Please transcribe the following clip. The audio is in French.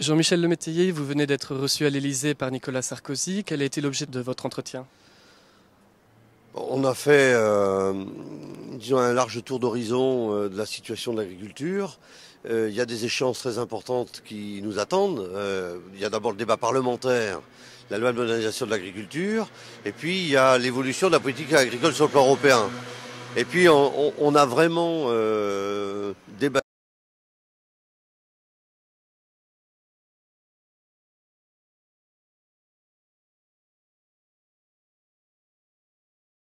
Jean-Michel Lemétayer, vous venez d'être reçu à l'Élysée par Nicolas Sarkozy. Quel a été l'objet de votre entretien On a fait euh, disons un large tour d'horizon euh, de la situation de l'agriculture. Euh, il y a des échéances très importantes qui nous attendent. Il y a d'abord le débat parlementaire, la loi de modernisation de l'agriculture, et puis il y a l'évolution de la politique agricole sur le plan européen. Et puis on a vraiment